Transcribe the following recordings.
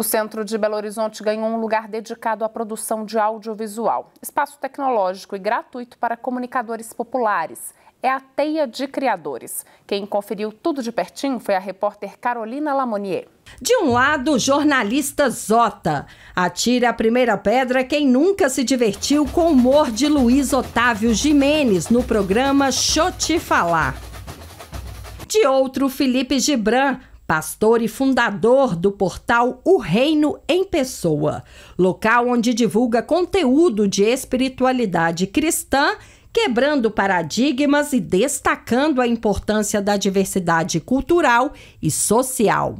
O centro de Belo Horizonte ganhou um lugar dedicado à produção de audiovisual, espaço tecnológico e gratuito para comunicadores populares. É a Teia de Criadores. Quem conferiu tudo de pertinho foi a repórter Carolina Lamonier. De um lado, jornalista Zota. Atira a primeira pedra quem nunca se divertiu com o humor de Luiz Otávio Jimenez no programa Xô Te Falar. De outro, Felipe Gibran, pastor e fundador do portal O Reino em Pessoa, local onde divulga conteúdo de espiritualidade cristã, quebrando paradigmas e destacando a importância da diversidade cultural e social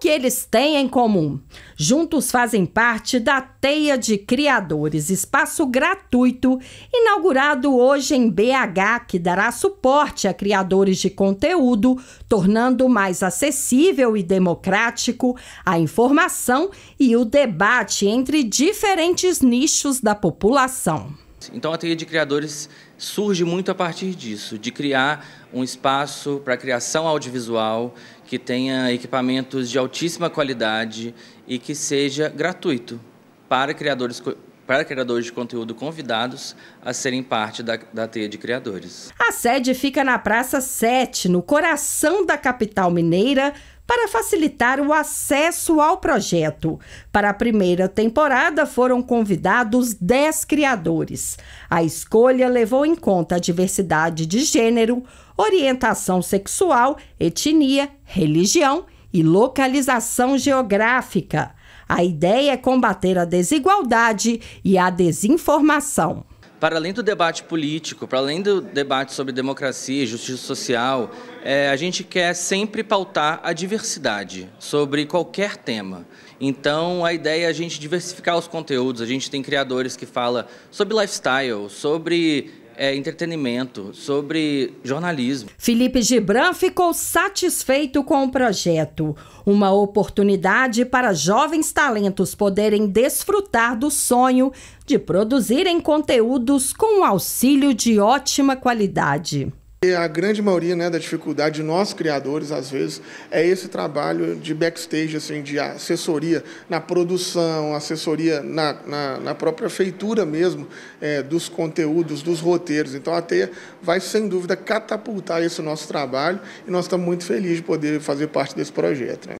que eles têm em comum? Juntos fazem parte da Teia de Criadores, espaço gratuito inaugurado hoje em BH que dará suporte a criadores de conteúdo, tornando mais acessível e democrático a informação e o debate entre diferentes nichos da população. Então a teia de criadores surge muito a partir disso, de criar um espaço para criação audiovisual que tenha equipamentos de altíssima qualidade e que seja gratuito para criadores para criadores de conteúdo convidados a serem parte da, da teia de criadores. A sede fica na Praça 7, no coração da capital mineira, para facilitar o acesso ao projeto. Para a primeira temporada foram convidados 10 criadores. A escolha levou em conta a diversidade de gênero, orientação sexual, etnia, religião e localização geográfica. A ideia é combater a desigualdade e a desinformação para além do debate político, para além do debate sobre democracia e justiça social, é, a gente quer sempre pautar a diversidade sobre qualquer tema. Então, a ideia é a gente diversificar os conteúdos. A gente tem criadores que falam sobre lifestyle, sobre é, entretenimento, sobre jornalismo. Felipe Gibran ficou satisfeito com o projeto. Uma oportunidade para jovens talentos poderem desfrutar do sonho de produzirem conteúdos com auxílio de ótima qualidade. E a grande maioria né, da dificuldade de nós criadores, às vezes, é esse trabalho de backstage, assim, de assessoria na produção, assessoria na, na, na própria feitura mesmo é, dos conteúdos, dos roteiros. Então a TEIA vai, sem dúvida, catapultar esse nosso trabalho e nós estamos muito felizes de poder fazer parte desse projeto. Né?